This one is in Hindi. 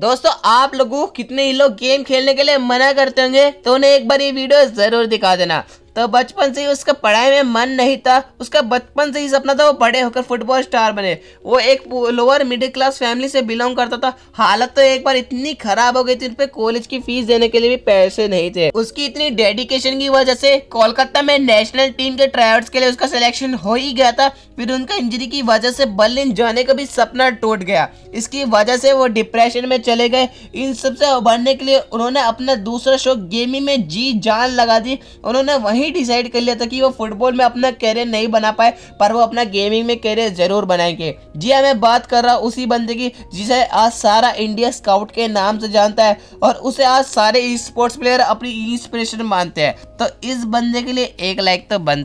दोस्तों आप लोगों कितने ही लोग गेम खेलने के लिए मना करते होंगे तो उन्हें एक बार ये वीडियो जरूर दिखा देना तो बचपन से ही उसका पढ़ाई में मन नहीं था उसका बचपन से ही सपना था वो बड़े होकर फुटबॉल स्टार बने वो एक लोअर मिडिल क्लास फैमिली से बिलोंग करता था हालत तो एक बार इतनी खराब हो गई थी उनपे पर कॉलेज की फीस देने के लिए भी पैसे नहीं थे उसकी इतनी डेडिकेशन की वजह से कोलकाता में नेशनल टीम के ट्रायल्स के लिए उसका सिलेक्शन हो ही गया था फिर उनका इंजरी की वजह से बर्लिन जाने का भी सपना टूट गया इसकी वजह से वो डिप्रेशन में चले गए इन सबसे उभरने के लिए उन्होंने अपना दूसरा शो गेमिंग में जी जान लगा दी उन्होंने वहीं ही डिसाइड कर लिया था कि वो फुटबॉल में अपना कैरियर नहीं बना पाए पर वो अपना गेमिंग में कैरियर जरूर बनाएंगे जी हाँ मैं बात कर रहा हूँ उसी बंदे की जिसे आज सारा इंडिया स्काउट के नाम से जानता है और उसे आज सारे स्पोर्ट्स प्लेयर अपनी इंस्पिरेशन मानते हैं तो इस बंदे के लिए एक लाइक तो बन